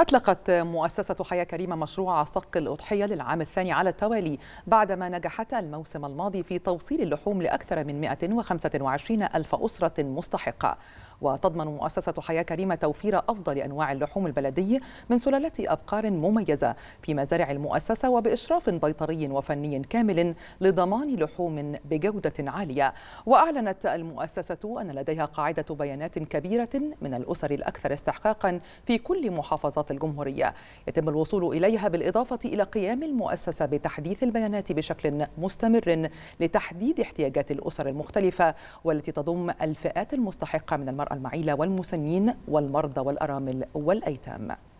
أطلقت مؤسسة حياة كريمة مشروع صك الأضحية للعام الثاني على التوالي بعدما نجحت الموسم الماضي في توصيل اللحوم لأكثر من 125 ألف أسرة مستحقة وتضمن مؤسسة حياة كريمة توفير أفضل أنواع اللحوم البلدي من سلالة أبقار مميزة في مزارع المؤسسة وبإشراف بيطري وفني كامل لضمان لحوم بجودة عالية وأعلنت المؤسسة أن لديها قاعدة بيانات كبيرة من الأسر الأكثر استحقاقا في كل محافظات الجمهورية يتم الوصول إليها بالإضافة إلى قيام المؤسسة بتحديث البيانات بشكل مستمر لتحديد احتياجات الأسر المختلفة والتي تضم الفئات المستحقة من المرأة المعيلة والمسنين والمرضى والأرامل والأيتام